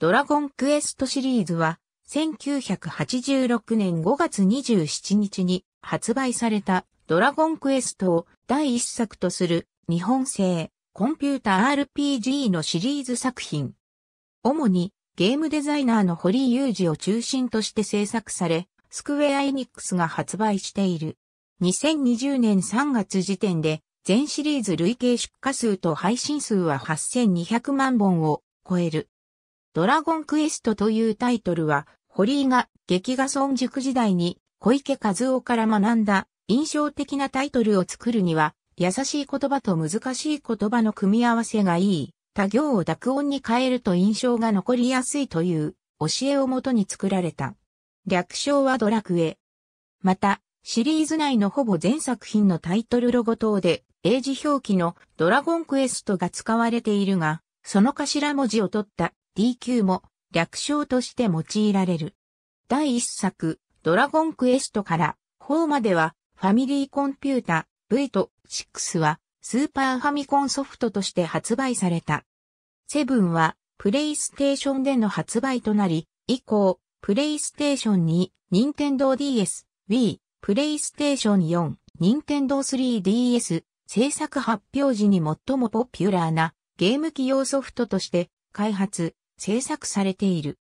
ドラゴンクエストシリーズは、1986年5月27日に発売されたドラゴンクエストを第一作とする日本製コンピュータ RPG のシリーズ作品。主にゲームデザイナーの堀裕二を中心として制作され、スクウェアエニックスが発売している。2020年3月時点で全シリーズ累計出荷数と配信数は8200万本を超える。ドラゴンクエストというタイトルは、堀井が劇画村塾時代に小池和夫から学んだ印象的なタイトルを作るには、優しい言葉と難しい言葉の組み合わせがいい、他行を濁音に変えると印象が残りやすいという教えをもとに作られた。略称はドラクエ。また、シリーズ内のほぼ全作品のタイトルロゴ等で、英字表記のドラゴンクエストが使われているが、その頭文字を取った DQ も略称として用いられる。第1作、ドラゴンクエストから4まではファミリーコンピュータ V と6はスーパーファミコンソフトとして発売された。7はプレイステーションでの発売となり、以降、プレイステーション2、ニンテンドー DS、Wii、プレイステーション4、ニンテンドー 3DS、制作発表時に最もポピュラーなゲーム機用ソフトとして開発、制作されている。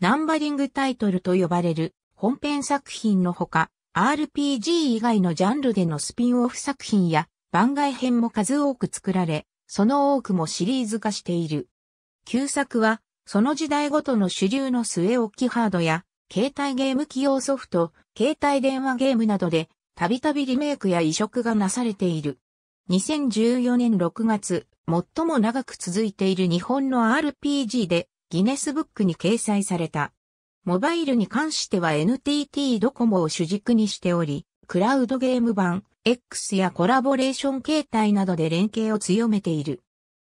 ナンバリングタイトルと呼ばれる本編作品のほか、RPG 以外のジャンルでのスピンオフ作品や番外編も数多く作られ、その多くもシリーズ化している。旧作は、その時代ごとの主流の末置きハードや、携帯ゲーム機用ソフト、携帯電話ゲームなどで、たびたびリメイクや移植がなされている。2014年6月、最も長く続いている日本の RPG で、ギネスブックに掲載された。モバイルに関しては NTT ドコモを主軸にしており、クラウドゲーム版 X やコラボレーション形態などで連携を強めている。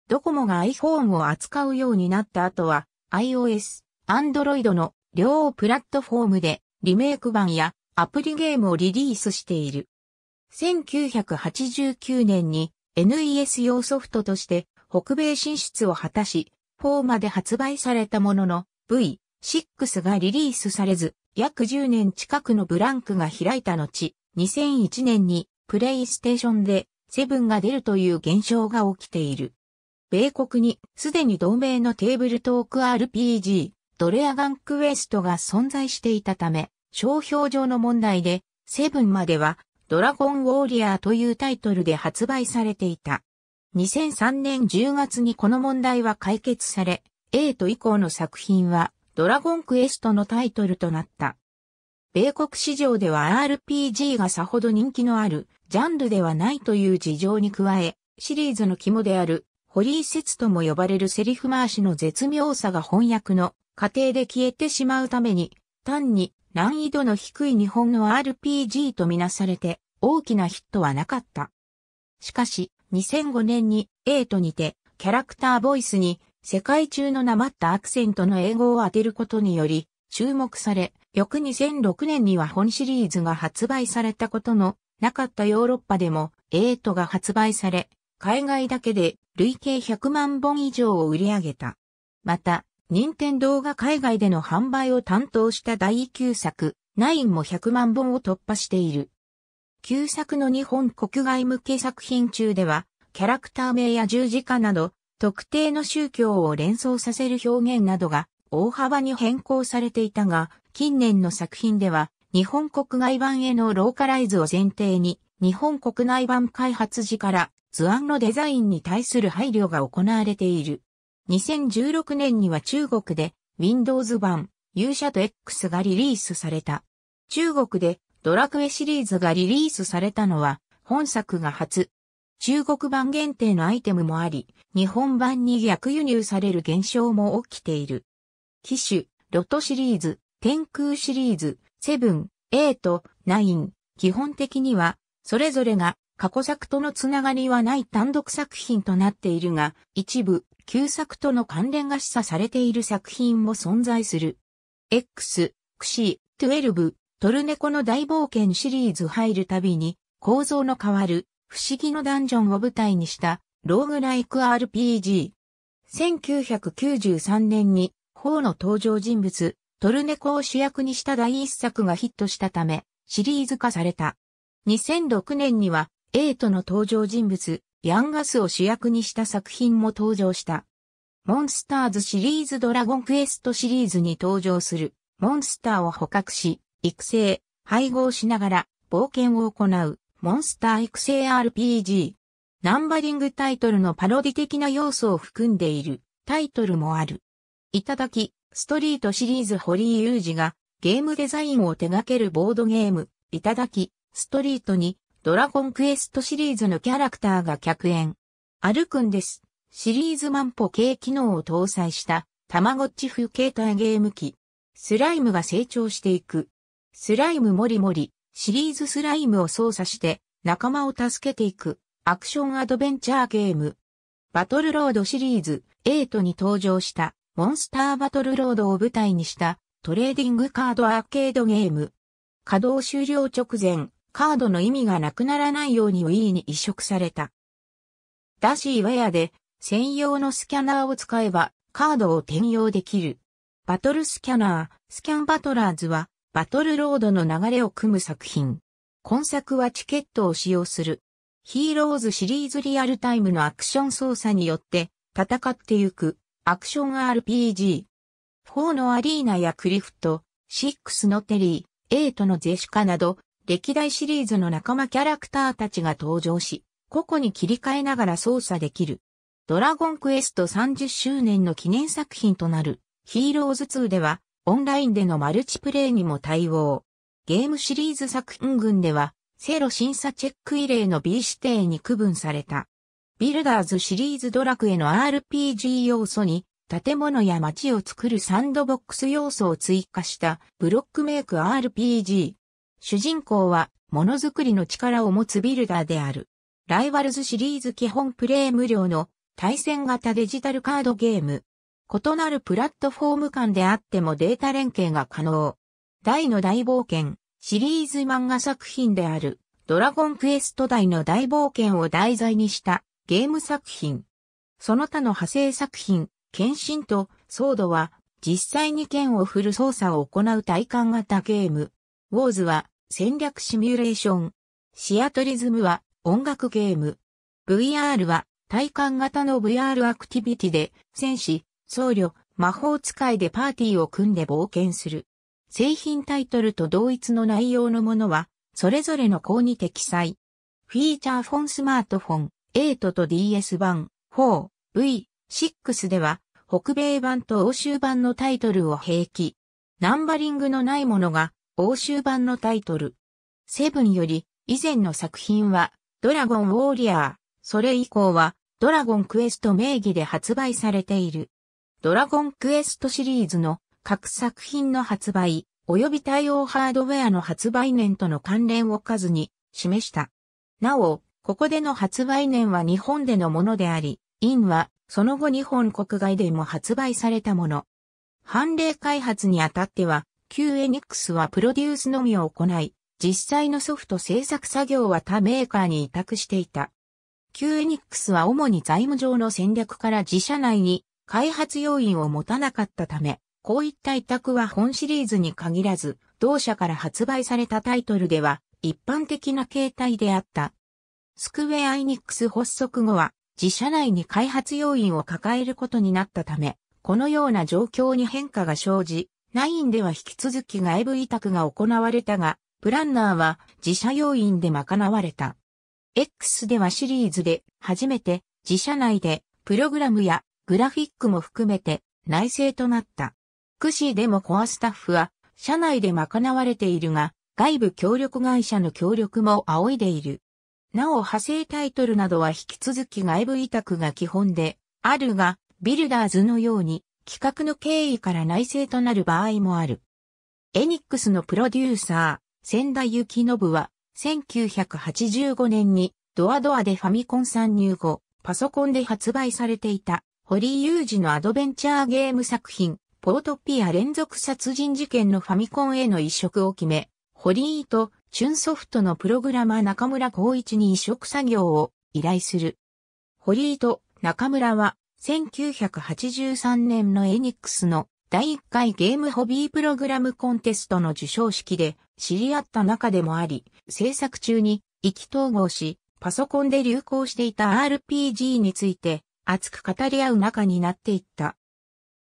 ドコモが iPhone を扱うようになった後は iOS、Android の両プラットフォームでリメイク版やアプリゲームをリリースしている。1989年に NES 用ソフトとして北米進出を果たし、4まで発売されたものの V6 がリリースされず約10年近くのブランクが開いた後2001年にプレイステーションで7が出るという現象が起きている。米国にすでに同盟のテーブルトーク RPG ドレアガンクエストが存在していたため商標上の問題でセブンまではドラゴンウォーリアーというタイトルで発売されていた。2003年10月にこの問題は解決され、エイト以降の作品はドラゴンクエストのタイトルとなった。米国市場では RPG がさほど人気のあるジャンルではないという事情に加え、シリーズの肝であるホリー説とも呼ばれるセリフ回しの絶妙さが翻訳の過程で消えてしまうために、単に難易度の低い日本の RPG とみなされて大きなヒットはなかった。しかし、2005年に A とにて、キャラクターボイスに、世界中のなまったアクセントの英語を当てることにより、注目され、翌2006年には本シリーズが発売されたことのなかったヨーロッパでも、エイトが発売され、海外だけで累計100万本以上を売り上げた。また、任天堂が海外での販売を担当した第9作、9も100万本を突破している。旧作の日本国外向け作品中では、キャラクター名や十字架など、特定の宗教を連想させる表現などが大幅に変更されていたが、近年の作品では、日本国外版へのローカライズを前提に、日本国内版開発時から図案のデザインに対する配慮が行われている。2016年には中国で Windows 版、勇者と X がリリースされた。中国でドラクエシリーズがリリースされたのは、本作が初。中国版限定のアイテムもあり、日本版に逆輸入される現象も起きている。機種、ロトシリーズ、天空シリーズ、セブン、エイト、ナイン、基本的には、それぞれが過去作とのつながりはない単独作品となっているが、一部、旧作との関連が示唆されている作品も存在する。X、クシー、12、トルネコの大冒険シリーズ入るたびに構造の変わる不思議のダンジョンを舞台にしたローグライク RPG。1993年に頬の登場人物トルネコを主役にした第一作がヒットしたためシリーズ化された。2006年にはエイトの登場人物ヤンガスを主役にした作品も登場した。モンスターズシリーズドラゴンクエストシリーズに登場するモンスターを捕獲し、育成、配合しながら冒険を行うモンスター育成 RPG。ナンバリングタイトルのパロディ的な要素を含んでいるタイトルもある。いただき、ストリートシリーズ堀井ー二がゲームデザインを手掛けるボードゲーム、いただき、ストリートにドラゴンクエストシリーズのキャラクターが客演。歩くんです。シリーズ万歩系機能を搭載した、たまごっち風携帯ゲーム機。スライムが成長していく、スライムもりもりシリーズスライムを操作して仲間を助けていくアクションアドベンチャーゲーム。バトルロードシリーズ8に登場したモンスターバトルロードを舞台にしたトレーディングカードアーケードゲーム。稼働終了直前、カードの意味がなくならないようにウィーに移植された。ダシーウェアで専用のスキャナーを使えばカードを転用できる。バトルスキャナー、スキャンバトラーズはバトルロードの流れを組む作品。今作はチケットを使用する。ヒーローズシリーズリアルタイムのアクション操作によって戦ってゆくアクション RPG。4のアリーナやクリフト、6のテリー、8のゼシカなど歴代シリーズの仲間キャラクターたちが登場し、個々に切り替えながら操作できる。ドラゴンクエスト30周年の記念作品となるヒーローズ2ではオンラインでのマルチプレイにも対応。ゲームシリーズ作品群では、セロ審査チェック異例の B 指定に区分された。ビルダーズシリーズドラクエの RPG 要素に、建物や街を作るサンドボックス要素を追加したブロックメイク RPG。主人公はものづくりの力を持つビルダーである。ライバルズシリーズ基本プレイ無料の対戦型デジタルカードゲーム。異なるプラットフォーム間であってもデータ連携が可能。大の大冒険シリーズ漫画作品であるドラゴンクエスト大の大冒険を題材にしたゲーム作品。その他の派生作品、剣心とソードは実際に剣を振る操作を行う体感型ゲーム。ウォーズは戦略シミュレーション。シアトリズムは音楽ゲーム。VR は体感型の VR アクティビティで戦士、僧侶、魔法使いでパーティーを組んで冒険する。製品タイトルと同一の内容のものは、それぞれの項に適載。フィーチャーフォンスマートフォン、8と DS 版、4、V、6では、北米版と欧州版のタイトルを併記。ナンバリングのないものが、欧州版のタイトル。セブンより、以前の作品は、ドラゴンウォーリアー、それ以降は、ドラゴンクエスト名義で発売されている。ドラゴンクエストシリーズの各作品の発売、及び対応ハードウェアの発売年との関連を数に示した。なお、ここでの発売年は日本でのものであり、インはその後日本国外でも発売されたもの。判例開発にあたっては、QNX はプロデュースのみを行い、実際のソフト制作作業は他メーカーに委託していた。QNX は主に財務上の戦略から自社内に開発要因を持たなかったため、こういった委託は本シリーズに限らず、同社から発売されたタイトルでは一般的な形態であった。スクウェア・イニックス発足後は自社内に開発要因を抱えることになったため、このような状況に変化が生じ、9では引き続き外部委託が行われたが、プランナーは自社要因で賄われた。X ではシリーズで初めて自社内でプログラムやグラフィックも含めて内政となった。クシーでもコアスタッフは社内で賄われているが、外部協力会社の協力も仰いでいる。なお派生タイトルなどは引き続き外部委託が基本であるが、ビルダーズのように企画の経緯から内政となる場合もある。エニックスのプロデューサー、千田幸信は、1985年にドアドアでファミコン参入後、パソコンで発売されていた堀ユー二のアドベンチャーゲーム作品、ポートピア連続殺人事件のファミコンへの移植を決め、堀井と、チュンソフトのプログラマー中村光一に移植作業を依頼する。堀井と中村は、1983年のエニックスの第1回ゲームホビープログラムコンテストの受賞式で知り合った中でもあり、制作中に意気投合し、パソコンで流行していた RPG について熱く語り合う仲になっていった。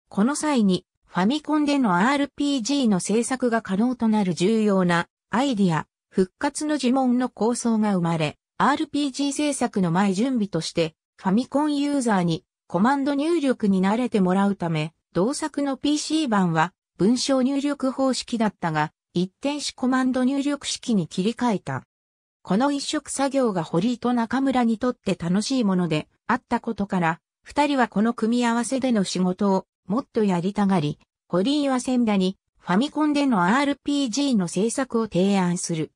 この際に、ファミコンでの RPG の制作が可能となる重要なアイディア、復活の呪文の構想が生まれ、RPG 制作の前準備として、ファミコンユーザーにコマンド入力に慣れてもらうため、同作の PC 版は文章入力方式だったが、一転しコマンド入力式に切り替えた。この一色作業が堀井と中村にとって楽しいものであったことから、二人はこの組み合わせでの仕事をもっとやりたがり、堀井は千田にファミコンでの RPG の制作を提案する。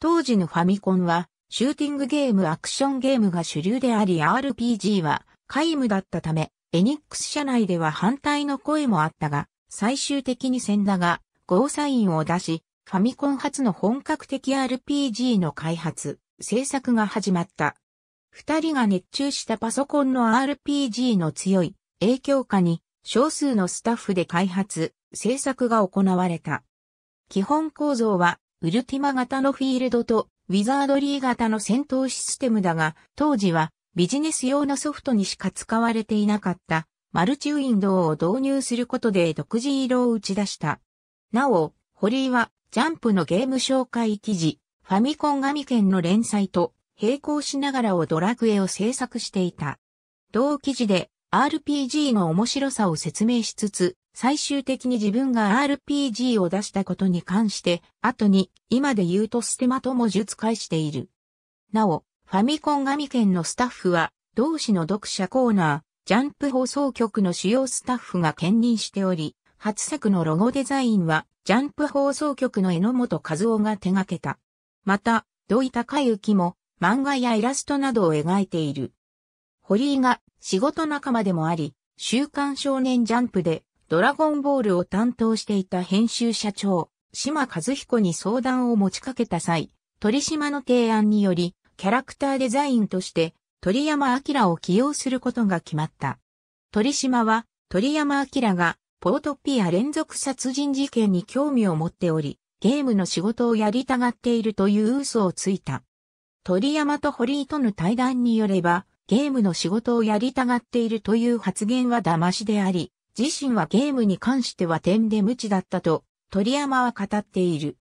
当時のファミコンはシューティングゲームアクションゲームが主流であり RPG は皆無だったため、エニックス社内では反対の声もあったが、最終的に千田がゴーサインを出し、ファミコン初の本格的 RPG の開発、制作が始まった。二人が熱中したパソコンの RPG の強い影響下に少数のスタッフで開発、制作が行われた。基本構造はウルティマ型のフィールドとウィザードリー型の戦闘システムだが、当時はビジネス用のソフトにしか使われていなかったマルチウィンドウを導入することで独自色を打ち出した。なお、堀井はジャンプのゲーム紹介記事、ファミコン神剣の連載と並行しながらをドラクエを制作していた。同記事で RPG の面白さを説明しつつ、最終的に自分が RPG を出したことに関して、後に今で言うとステマとも術解している。なお、ファミコン神剣のスタッフは、同志の読者コーナー、ジャンプ放送局の主要スタッフが兼任しており、初作のロゴデザインは、ジャンプ放送局の榎本和夫が手掛けた。また、土井隆之も漫画やイラストなどを描いている。堀井が仕事仲間でもあり、週刊少年ジャンプでドラゴンボールを担当していた編集社長、島和彦に相談を持ちかけた際、鳥島の提案により、キャラクターデザインとして鳥山明を起用することが決まった。鳥島は鳥山明がポートピア連続殺人事件に興味を持っており、ゲームの仕事をやりたがっているという嘘をついた。鳥山と堀井との対談によれば、ゲームの仕事をやりたがっているという発言は騙しであり、自身はゲームに関しては点で無知だったと、鳥山は語っている。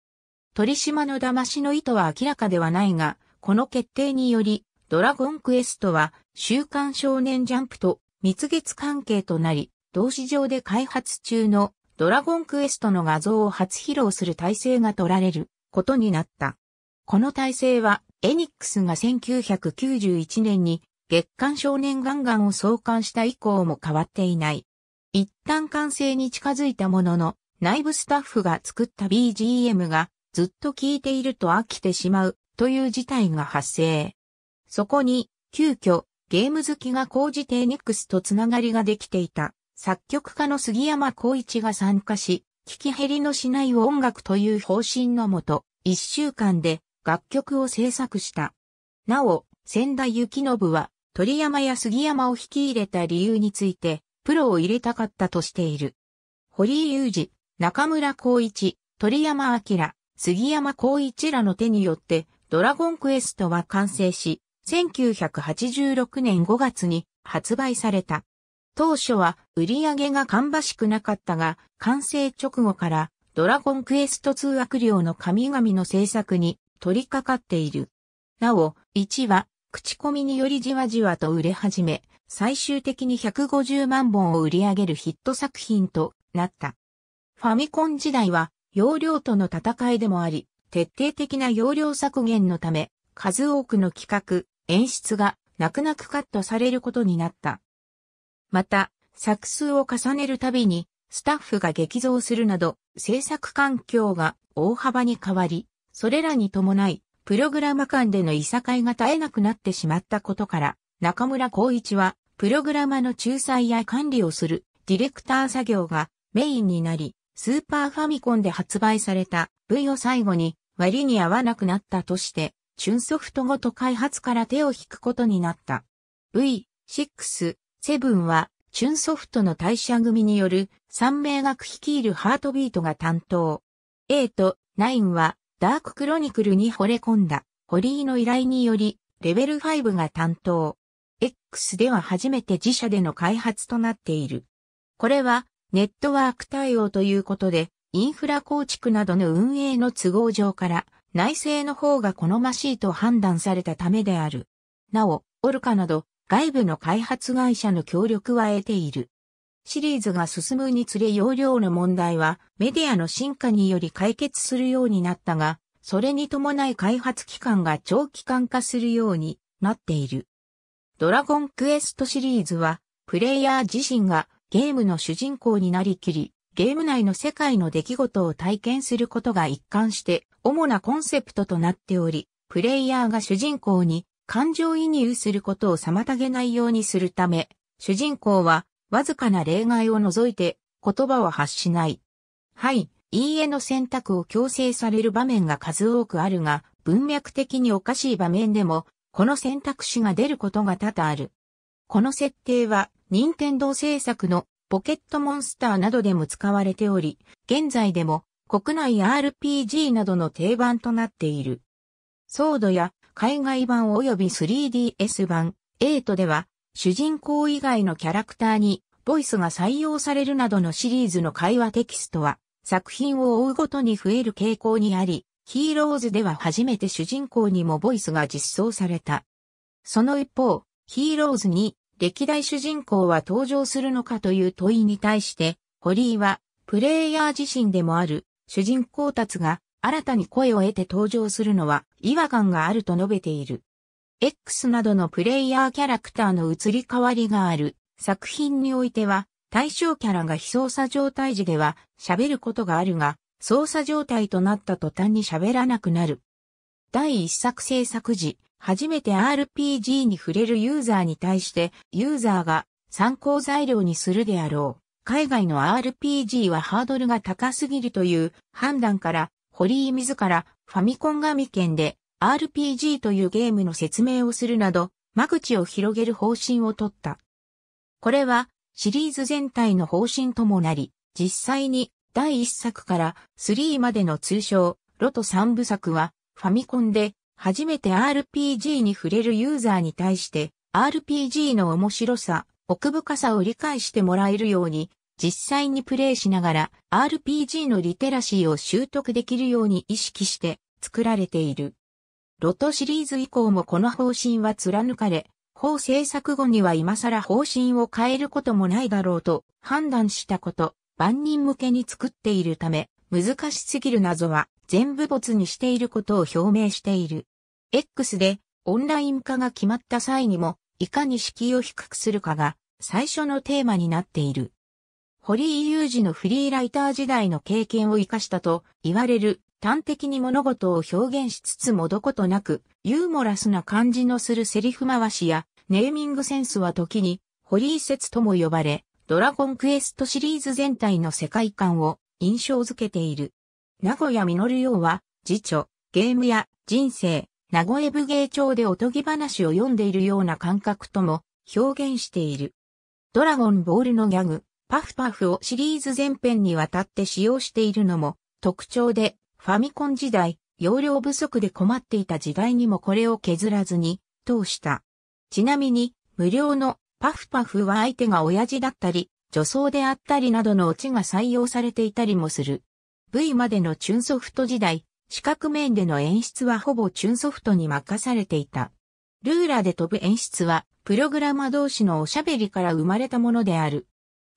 鳥島の騙しの意図は明らかではないが、この決定により、ドラゴンクエストは、週刊少年ジャンプと蜜月関係となり、同市場で開発中のドラゴンクエストの画像を初披露する体制が取られることになった。この体制はエニックスが1991年に月刊少年ガンガンを創刊した以降も変わっていない。一旦完成に近づいたものの、内部スタッフが作った BGM がずっと聴いていると飽きてしまうという事態が発生。そこに、急遽、ゲーム好きが講じてクスとつながりができていた作曲家の杉山孝一が参加し、聞き減りのしない音楽という方針のもと、一週間で楽曲を制作した。なお、千田幸信は、鳥山や杉山を引き入れた理由について、プロを入れたかったとしている。堀井雄二、中村光一、鳥山明、杉山光一らの手によって、ドラゴンクエストは完成し、1986年5月に発売された。当初は売り上げが芳しくなかったが、完成直後からドラゴンクエスト2悪霊の神々の制作に取り掛かっている。なお、1は口コミによりじわじわと売れ始め、最終的に150万本を売り上げるヒット作品となった。ファミコン時代は容量との戦いでもあり、徹底的な容量削減のため、数多くの企画、演出が泣く泣くカットされることになった。また、作数を重ねるたびに、スタッフが激増するなど、制作環境が大幅に変わり、それらに伴い、プログラマ間でのいさかいが絶えなくなってしまったことから、中村光一は、プログラマの仲裁や管理をするディレクター作業がメインになり、スーパーファミコンで発売された V を最後に割に合わなくなったとして、チュンソフトごと開発から手を引くことになった。V、6、セブンは、チュンソフトの退社組による三名学率いるハートビートが担当。エイト、ナインは、ダーククロニクルに惚れ込んだ、ホリーの依頼により、レベル5が担当。X では初めて自社での開発となっている。これは、ネットワーク対応ということで、インフラ構築などの運営の都合上から、内製の方が好ましいと判断されたためである。なお、オルカなど、外部の開発会社の協力は得ている。シリーズが進むにつれ容量の問題はメディアの進化により解決するようになったが、それに伴い開発期間が長期間化するようになっている。ドラゴンクエストシリーズは、プレイヤー自身がゲームの主人公になりきり、ゲーム内の世界の出来事を体験することが一貫して主なコンセプトとなっており、プレイヤーが主人公に感情移入することを妨げないようにするため、主人公は、わずかな例外を除いて、言葉を発しない。はい、いいえの選択を強制される場面が数多くあるが、文脈的におかしい場面でも、この選択肢が出ることが多々ある。この設定は、任天堂制作のポケットモンスターなどでも使われており、現在でも国内 RPG などの定番となっている。ソードや海外版及び 3DS 版、8では、主人公以外のキャラクターに、ボイスが採用されるなどのシリーズの会話テキストは、作品を追うごとに増える傾向にあり、ヒーローズでは初めて主人公にもボイスが実装された。その一方、ヒーローズに歴代主人公は登場するのかという問いに対して、ホリーはプレイヤー自身でもある主人公たちが新たに声を得て登場するのは違和感があると述べている。X などのプレイヤーキャラクターの移り変わりがある作品においては、対象キャラが非操作状態時では喋ることがあるが、操作状態となった途端に喋らなくなる。第一作制作時、初めて RPG に触れるユーザーに対してユーザーが参考材料にするであろう。海外の RPG はハードルが高すぎるという判断から堀井自らファミコン神剣で RPG というゲームの説明をするなど、間口を広げる方針をとった。これはシリーズ全体の方針ともなり、実際に第1作から3までの通称、ロト3部作はファミコンで初めて RPG に触れるユーザーに対して RPG の面白さ、奥深さを理解してもらえるように実際にプレイしながら RPG のリテラシーを習得できるように意識して作られている。ロトシリーズ以降もこの方針は貫かれ、法制作後には今更方針を変えることもないだろうと判断したこと、万人向けに作っているため、難しすぎる謎は全部没にしていることを表明している。X でオンライン化が決まった際にも、いかに敷居を低くするかが最初のテーマになっている。堀井雄二のフリーライター時代の経験を活かしたと言われる端的に物事を表現しつつもどことなくユーモラスな感じのするセリフ回しやネーミングセンスは時に堀井説とも呼ばれドラゴンクエストシリーズ全体の世界観を印象づけている。名古屋実洋は辞書、ゲームや人生名古屋武芸帳でおとぎ話を読んでいるような感覚とも表現している。ドラゴンボールのギャグ、パフパフをシリーズ全編にわたって使用しているのも特徴で、ファミコン時代、容量不足で困っていた時代にもこれを削らずに通した。ちなみに、無料のパフパフは相手が親父だったり、女装であったりなどのオチが採用されていたりもする。V までのチュンソフト時代、四角面での演出はほぼチュンソフトに任されていた。ルーラで飛ぶ演出は、プログラマ同士のおしゃべりから生まれたものである。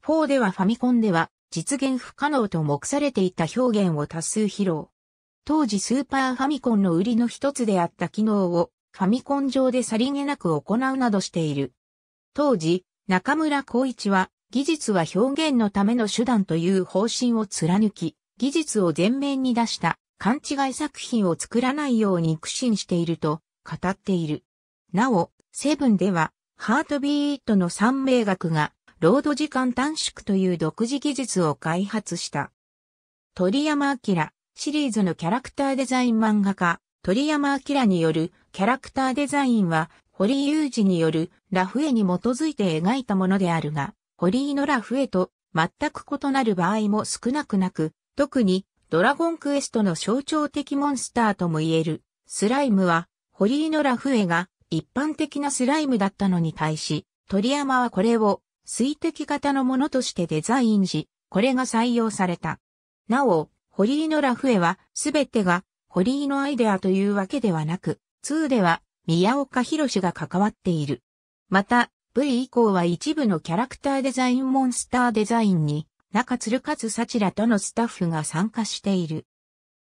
4ではファミコンでは実現不可能と目されていた表現を多数披露。当時スーパーファミコンの売りの一つであった機能をファミコン上でさりげなく行うなどしている。当時、中村光一は技術は表現のための手段という方針を貫き、技術を前面に出した勘違い作品を作らないように苦心していると語っている。なお、セブンではハートビートの三名学がロード時間短縮という独自技術を開発した。鳥山明、シリーズのキャラクターデザイン漫画家、鳥山明によるキャラクターデザインは、堀井雄二によるラフ絵に基づいて描いたものであるが、堀井のラフ絵と全く異なる場合も少なくなく、特にドラゴンクエストの象徴的モンスターとも言えるスライムは、堀井のラフ絵が一般的なスライムだったのに対し、鳥山はこれを水滴型のものとしてデザインし、これが採用された。なお、堀井のラフ絵はすべてが堀井のアイデアというわけではなく、2では宮岡博が関わっている。また、V 以降は一部のキャラクターデザインモンスターデザインに中鶴勝幸らとのスタッフが参加している。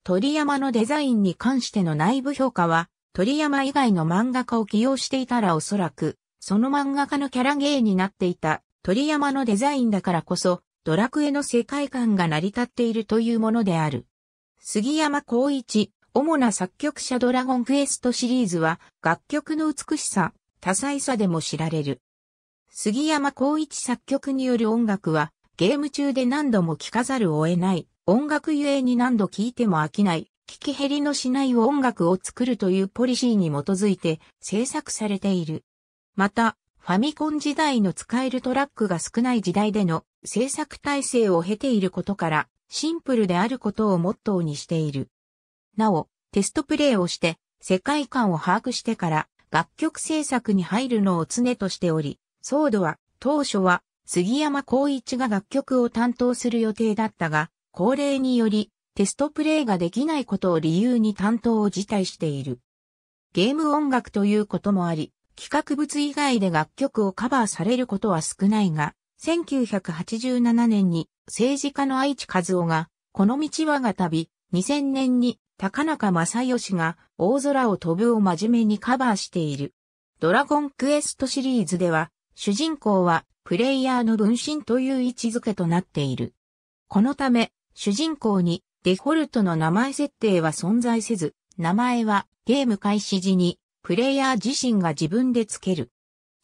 鳥山のデザインに関しての内部評価は、鳥山以外の漫画家を起用していたらおそらく、その漫画家のキャラ芸になっていた鳥山のデザインだからこそ、ドラクエの世界観が成り立っているというものである。杉山光一、主な作曲者ドラゴンクエストシリーズは、楽曲の美しさ、多彩さでも知られる。杉山光一作曲による音楽は、ゲーム中で何度も聴かざるを得ない、音楽ゆえに何度聴いても飽きない、聞き減りのしない音楽を作るというポリシーに基づいて制作されている。また、ファミコン時代の使えるトラックが少ない時代での制作体制を経ていることから、シンプルであることをモットーにしている。なお、テストプレイをして、世界観を把握してから、楽曲制作に入るのを常としており、ソードは、当初は、杉山浩一が楽曲を担当する予定だったが、高齢により、テストプレイができないことを理由に担当を辞退している。ゲーム音楽ということもあり、企画物以外で楽曲をカバーされることは少ないが、1987年に政治家の愛知和夫が、この道はが旅、2000年に高中正義が大空を飛ぶを真面目にカバーしている。ドラゴンクエストシリーズでは、主人公はプレイヤーの分身という位置づけとなっている。このため、主人公にデフォルトの名前設定は存在せず、名前はゲーム開始時にプレイヤー自身が自分でつける。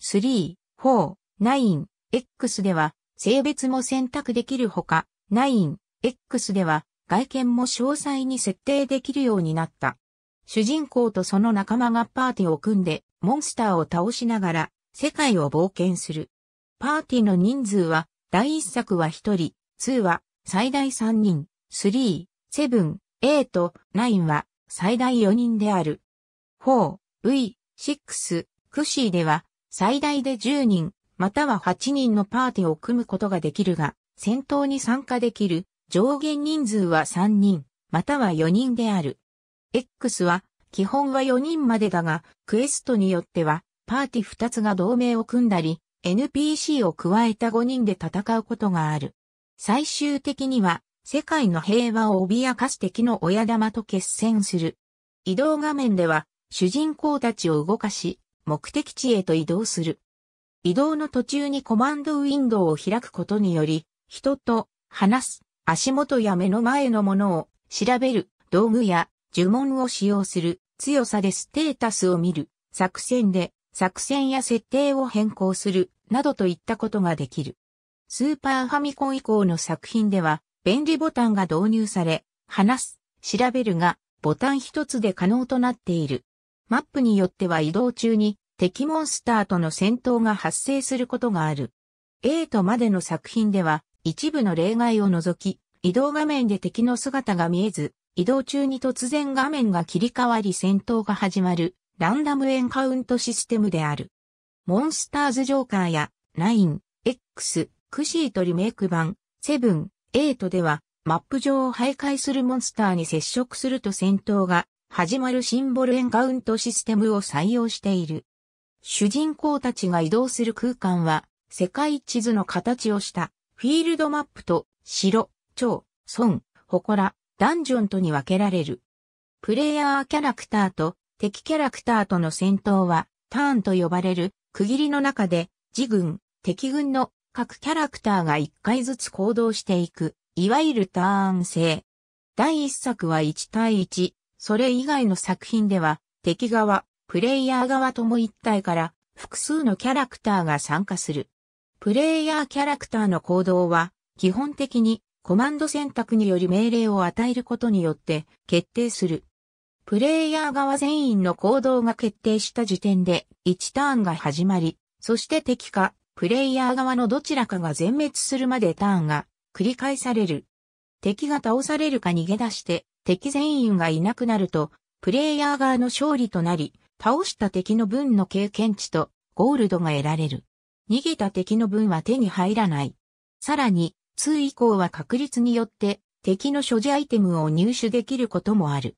3、4、9、X では、性別も選択できるほか、9、X では、外見も詳細に設定できるようになった。主人公とその仲間がパーティーを組んで、モンスターを倒しながら、世界を冒険する。パーティーの人数は、第1作は1人、2は最大3人、3、7、8、9は最大4人である。4、V6 クシーでは最大で10人または8人のパーティーを組むことができるが戦闘に参加できる上限人数は3人または4人である。X は基本は4人までだがクエストによってはパーティー2つが同盟を組んだり NPC を加えた5人で戦うことがある。最終的には世界の平和を脅かす敵の親玉と決戦する。移動画面では主人公たちを動かし、目的地へと移動する。移動の途中にコマンドウィンドウを開くことにより、人と話す、足元や目の前のものを調べる、道具や呪文を使用する、強さでステータスを見る、作戦で作戦や設定を変更する、などといったことができる。スーパーファミコン以降の作品では、便利ボタンが導入され、話す、調べるが、ボタン一つで可能となっている。マップによっては移動中に敵モンスターとの戦闘が発生することがある。8までの作品では一部の例外を除き、移動画面で敵の姿が見えず、移動中に突然画面が切り替わり戦闘が始まるランダムエンカウントシステムである。モンスターズジョーカーや9、X、クシートリメイク版、7、8ではマップ上を徘徊するモンスターに接触すると戦闘が始まるシンボルエンカウントシステムを採用している。主人公たちが移動する空間は、世界地図の形をしたフィールドマップと城、町、村、祠、ダンジョンとに分けられる。プレイヤーキャラクターと敵キャラクターとの戦闘はターンと呼ばれる区切りの中で自軍、敵軍の各キャラクターが一回ずつ行動していく、いわゆるターン制。第一作は1対1、それ以外の作品では、敵側、プレイヤー側とも一体から複数のキャラクターが参加する。プレイヤーキャラクターの行動は、基本的にコマンド選択により命令を与えることによって決定する。プレイヤー側全員の行動が決定した時点で1ターンが始まり、そして敵か、プレイヤー側のどちらかが全滅するまでターンが繰り返される。敵が倒されるか逃げ出して敵全員がいなくなると、プレイヤー側の勝利となり、倒した敵の分の経験値とゴールドが得られる。逃げた敵の分は手に入らない。さらに、2以降は確率によって敵の所持アイテムを入手できることもある。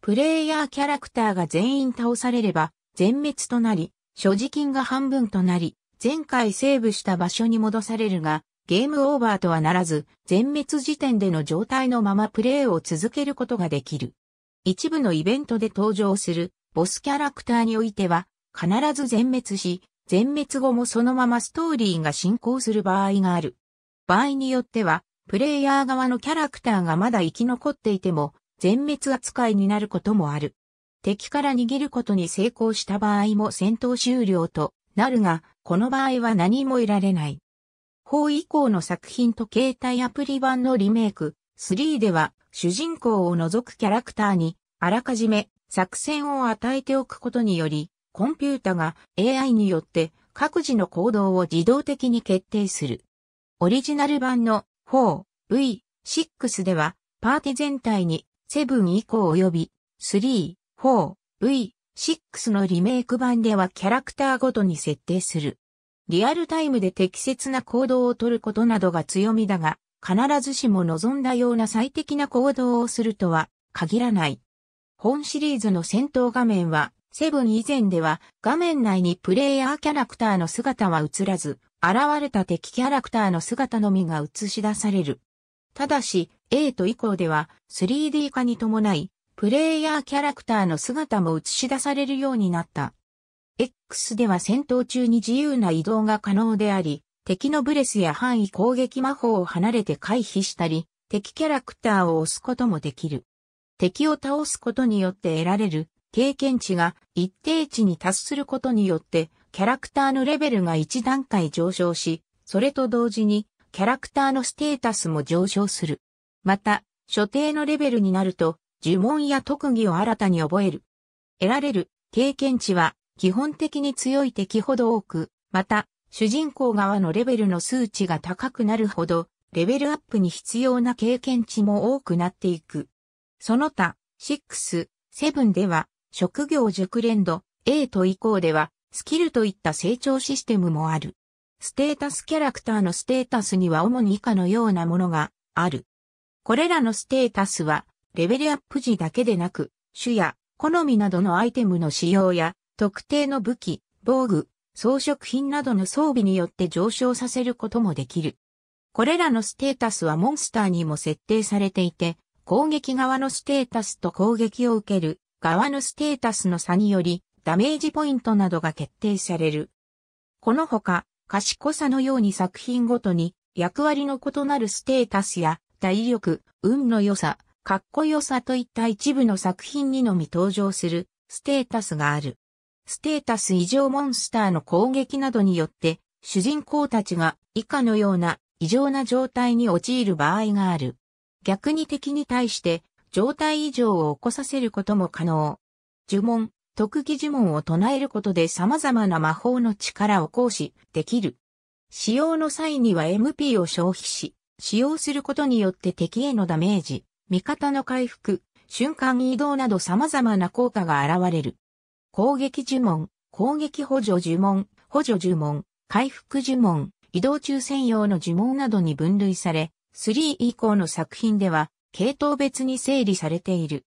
プレイヤーキャラクターが全員倒されれば全滅となり、所持金が半分となり、前回セーブした場所に戻されるが、ゲームオーバーとはならず、全滅時点での状態のままプレイを続けることができる。一部のイベントで登場するボスキャラクターにおいては、必ず全滅し、全滅後もそのままストーリーが進行する場合がある。場合によっては、プレイヤー側のキャラクターがまだ生き残っていても、全滅扱いになることもある。敵から逃げることに成功した場合も戦闘終了となるが、この場合は何も得られない。4以降の作品と携帯アプリ版のリメイク、3では主人公を除くキャラクターにあらかじめ作戦を与えておくことにより、コンピュータが AI によって各自の行動を自動的に決定する。オリジナル版の 4V6 ではパーティ全体に7以降及び 3V6 4のリメイク版ではキャラクターごとに設定する。リアルタイムで適切な行動をとることなどが強みだが、必ずしも望んだような最適な行動をするとは限らない。本シリーズの戦闘画面は、セブン以前では画面内にプレイヤーキャラクターの姿は映らず、現れた敵キャラクターの姿のみが映し出される。ただし、ト以降では 3D 化に伴い、プレイヤーキャラクターの姿も映し出されるようになった。X では戦闘中に自由な移動が可能であり、敵のブレスや範囲攻撃魔法を離れて回避したり、敵キャラクターを押すこともできる。敵を倒すことによって得られる経験値が一定値に達することによってキャラクターのレベルが一段階上昇し、それと同時にキャラクターのステータスも上昇する。また、所定のレベルになると呪文や特技を新たに覚える。得られる経験値は基本的に強い敵ほど多く、また、主人公側のレベルの数値が高くなるほど、レベルアップに必要な経験値も多くなっていく。その他、6、7では、職業熟練度、A と以降では、スキルといった成長システムもある。ステータスキャラクターのステータスには主に以下のようなものがある。これらのステータスは、レベルアップ時だけでなく、種や好みなどのアイテムの使用や特定の武器、防具、装飾品などの装備によって上昇させることもできる。これらのステータスはモンスターにも設定されていて、攻撃側のステータスと攻撃を受ける側のステータスの差により、ダメージポイントなどが決定される。このほか、賢さのように作品ごとに役割の異なるステータスや体力、運の良さ、かっこよさといった一部の作品にのみ登場するステータスがある。ステータス異常モンスターの攻撃などによって、主人公たちが以下のような異常な状態に陥る場合がある。逆に敵に対して状態異常を起こさせることも可能。呪文、特技呪文を唱えることで様々な魔法の力を行使できる。使用の際には MP を消費し、使用することによって敵へのダメージ、味方の回復、瞬間移動など様々な効果が現れる。攻撃呪文、攻撃補助呪文、補助呪文、回復呪文、移動中専用の呪文などに分類され、3以降の作品では、系統別に整理されている。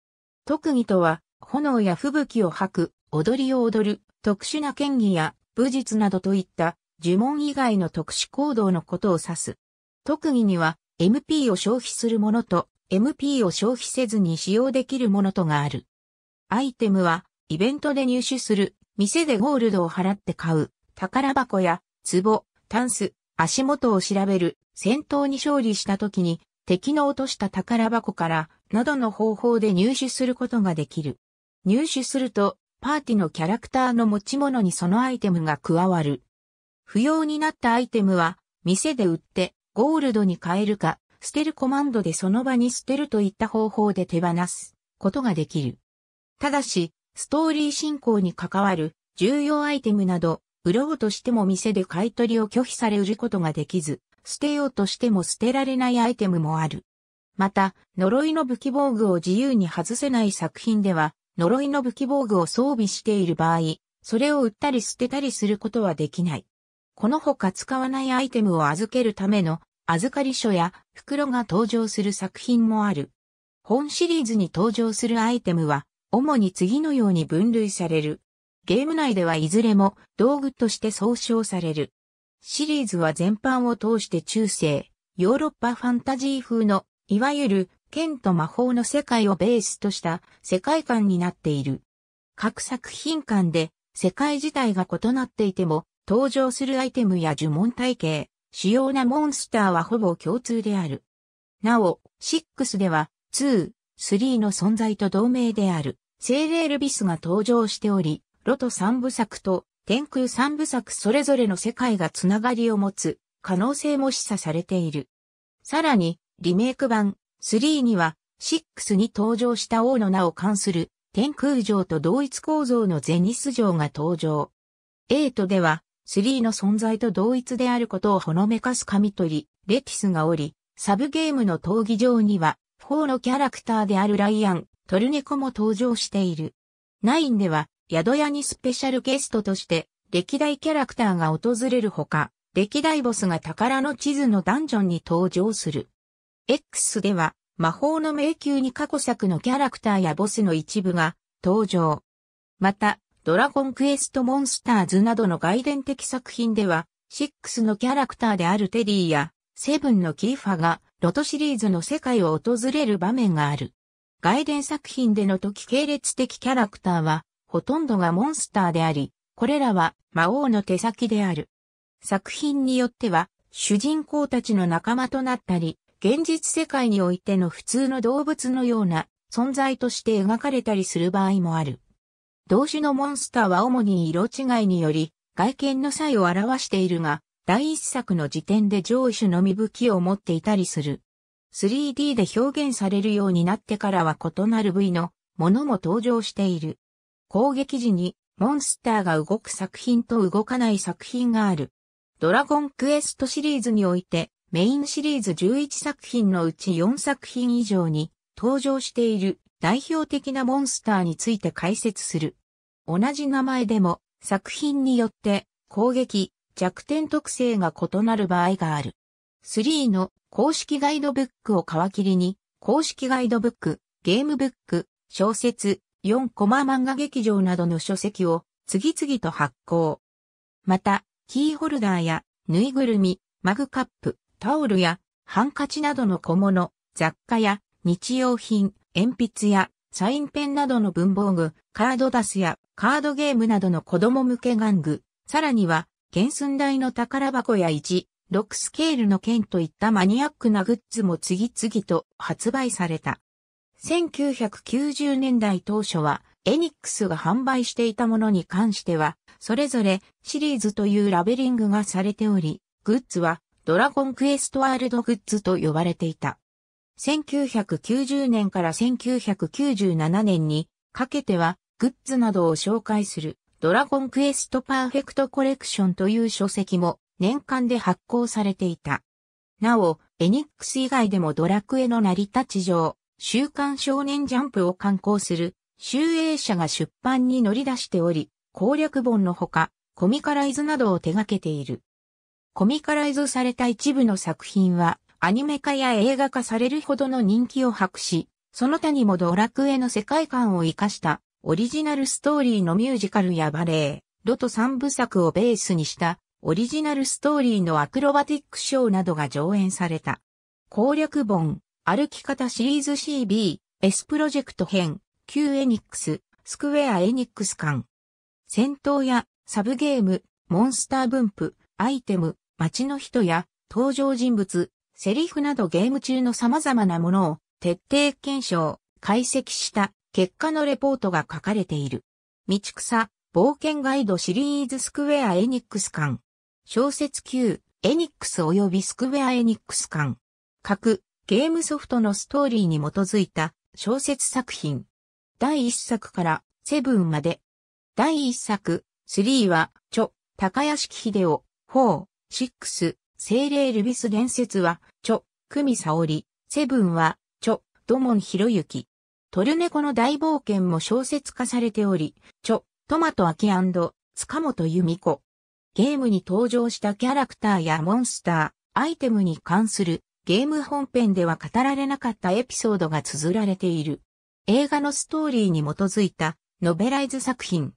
特技とは、炎や吹雪を吐く、踊りを踊る、特殊な剣技や武術などといった呪文以外の特殊行動のことを指す。特技には MP を消費するものと MP を消費せずに使用できるものとがある。アイテムはイベントで入手する、店でゴールドを払って買う、宝箱や、壺、タンス、足元を調べる、戦闘に勝利した時に、敵の落とした宝箱から、などの方法で入手することができる。入手すると、パーティのキャラクターの持ち物にそのアイテムが加わる。不要になったアイテムは、店で売って、ゴールドに変えるか、捨てるコマンドでその場に捨てるといった方法で手放すことができる。ただし、ストーリー進行に関わる重要アイテムなど、売ろうとしても店で買い取りを拒否され売ることができず、捨てようとしても捨てられないアイテムもある。また、呪いの武器防具を自由に外せない作品では、呪いの武器防具を装備している場合、それを売ったり捨てたりすることはできない。このほか使わないアイテムを預けるための預かり書や袋が登場する作品もある。本シリーズに登場するアイテムは主に次のように分類される。ゲーム内ではいずれも道具として総称される。シリーズは全般を通して中世、ヨーロッパファンタジー風の、いわゆる剣と魔法の世界をベースとした世界観になっている。各作品間で世界自体が異なっていても、登場するアイテムや呪文体系、主要なモンスターはほぼ共通である。なお、6では、2、3の存在と同盟である、レ霊ルビスが登場しており、ロト三部作と天空三部作それぞれの世界がつながりを持つ可能性も示唆されている。さらに、リメイク版3には、6に登場した王の名を冠する天空城と同一構造のゼニス城が登場。8では、3の存在と同一であることをほのめかす神り、レティスがおり、サブゲームの闘技場には、4のキャラクターであるライアン、トルネコも登場している。9では、宿屋にスペシャルゲストとして、歴代キャラクターが訪れるほか、歴代ボスが宝の地図のダンジョンに登場する。X では、魔法の迷宮に過去作のキャラクターやボスの一部が登場。また、ドラゴンクエストモンスターズなどの外伝的作品では、6のキャラクターであるテディや、7のキーファがロトシリーズの世界を訪れる場面がある。外伝作品での時系列的キャラクターは、ほとんどがモンスターであり、これらは魔王の手先である。作品によっては、主人公たちの仲間となったり、現実世界においての普通の動物のような存在として描かれたりする場合もある。同種のモンスターは主に色違いにより、外見の差を表しているが、第一作の時点で上手のみ武器を持っていたりする。3D で表現されるようになってからは異なる部位のものも登場している。攻撃時にモンスターが動く作品と動かない作品がある。ドラゴンクエストシリーズにおいてメインシリーズ11作品のうち4作品以上に登場している代表的なモンスターについて解説する。同じ名前でも作品によって攻撃、弱点特性が異なる場合がある。3の公式ガイドブックを皮切りに、公式ガイドブック、ゲームブック、小説、4コマ漫画劇場などの書籍を次々と発行。また、キーホルダーやぬいぐるみ、マグカップ、タオルやハンカチなどの小物、雑貨や日用品、鉛筆やサインペンなどの文房具、カードダスやカードゲームなどの子供向け玩具、さらには原寸大の宝箱や1、6スケールの剣といったマニアックなグッズも次々と発売された。1990年代当初は、エニックスが販売していたものに関しては、それぞれシリーズというラベリングがされており、グッズはドラゴンクエストワールドグッズと呼ばれていた。1990年から1997年にかけてはグッズなどを紹介するドラゴンクエストパーフェクトコレクションという書籍も年間で発行されていた。なお、エニックス以外でもドラクエの成り立ち上、週刊少年ジャンプを刊行する、集英社が出版に乗り出しており、攻略本のほか、コミカライズなどを手掛けている。コミカライズされた一部の作品は、アニメ化や映画化されるほどの人気を博し、その他にもドラクエの世界観を活かしたオリジナルストーリーのミュージカルやバレエ、ロト三部作をベースにしたオリジナルストーリーのアクロバティックショーなどが上演された。攻略本、歩き方シリーズ CB、S プロジェクト編、Q エニックス、スクェアエニックス間。戦闘やサブゲーム、モンスター分布、アイテム、街の人や登場人物、セリフなどゲーム中の様々なものを徹底検証、解析した結果のレポートが書かれている。道草、冒険ガイドシリーズスクウェアエニックス館。小説級、エニックス及びスクウェアエニックス館。各、ゲームソフトのストーリーに基づいた小説作品。第1作からセブンまで。第1作、3は、著、高屋敷秀夫、4、6、精霊ルビス伝説は、著、久美沙織、セブンは、著、土門博之。トルネコの大冒険も小説化されており、著、トマト秋塚本由美子。ゲームに登場したキャラクターやモンスター、アイテムに関するゲーム本編では語られなかったエピソードが綴られている。映画のストーリーに基づいたノベライズ作品。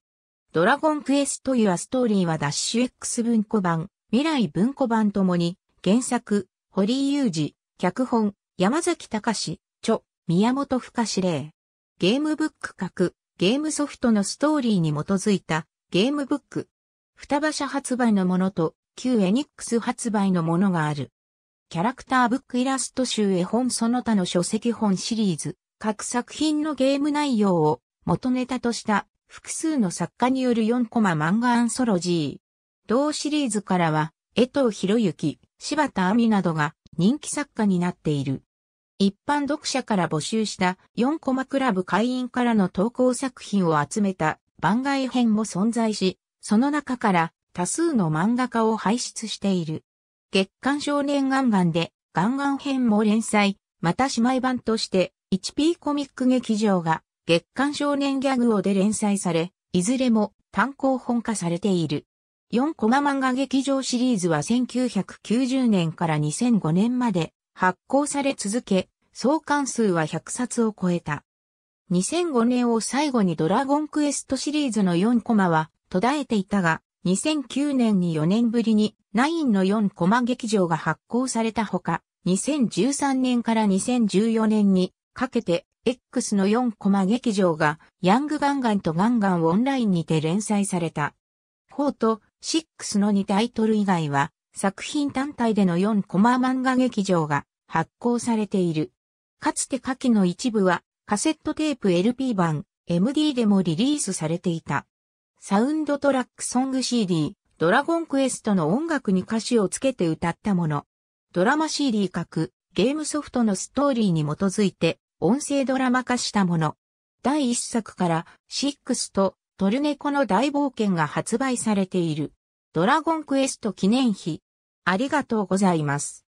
ドラゴンクエスト・ユア・ストーリーはダッシュ X 文庫版、未来文庫版ともに原作、堀井裕二、脚本、山崎隆、宮本深司令。ゲームブック各、ゲームソフトのストーリーに基づいたゲームブック。双葉社発売のものと旧エニックス発売のものがある。キャラクターブックイラスト集絵本その他の書籍本シリーズ、各作品のゲーム内容を元ネタとした複数の作家による4コマ漫画アンソロジー。同シリーズからは、江藤博之、柴田亜美などが人気作家になっている。一般読者から募集した4コマクラブ会員からの投稿作品を集めた番外編も存在し、その中から多数の漫画家を輩出している。月刊少年ガンガンでガンガン編も連載、また姉妹版として 1P コミック劇場が月刊少年ギャグをで連載され、いずれも単行本化されている。4コマ漫画劇場シリーズは1990年から2005年まで発行され続け、総巻数は100冊を超えた。2005年を最後にドラゴンクエストシリーズの4コマは途絶えていたが、2009年に4年ぶりに9の4コマ劇場が発行されたほか、2013年から2014年にかけて X の4コマ劇場がヤングガンガンとガンガンオンラインにて連載された。4と6の2タイトル以外は作品単体での4コマ漫画劇場が発行されている。かつて下記の一部はカセットテープ LP 版 MD でもリリースされていた。サウンドトラックソング CD、ドラゴンクエストの音楽に歌詞をつけて歌ったもの。ドラマ CD 各ゲームソフトのストーリーに基づいて音声ドラマ化したもの。第1作から6とトルネコの大冒険が発売されている。ドラゴンクエスト記念碑。ありがとうございます。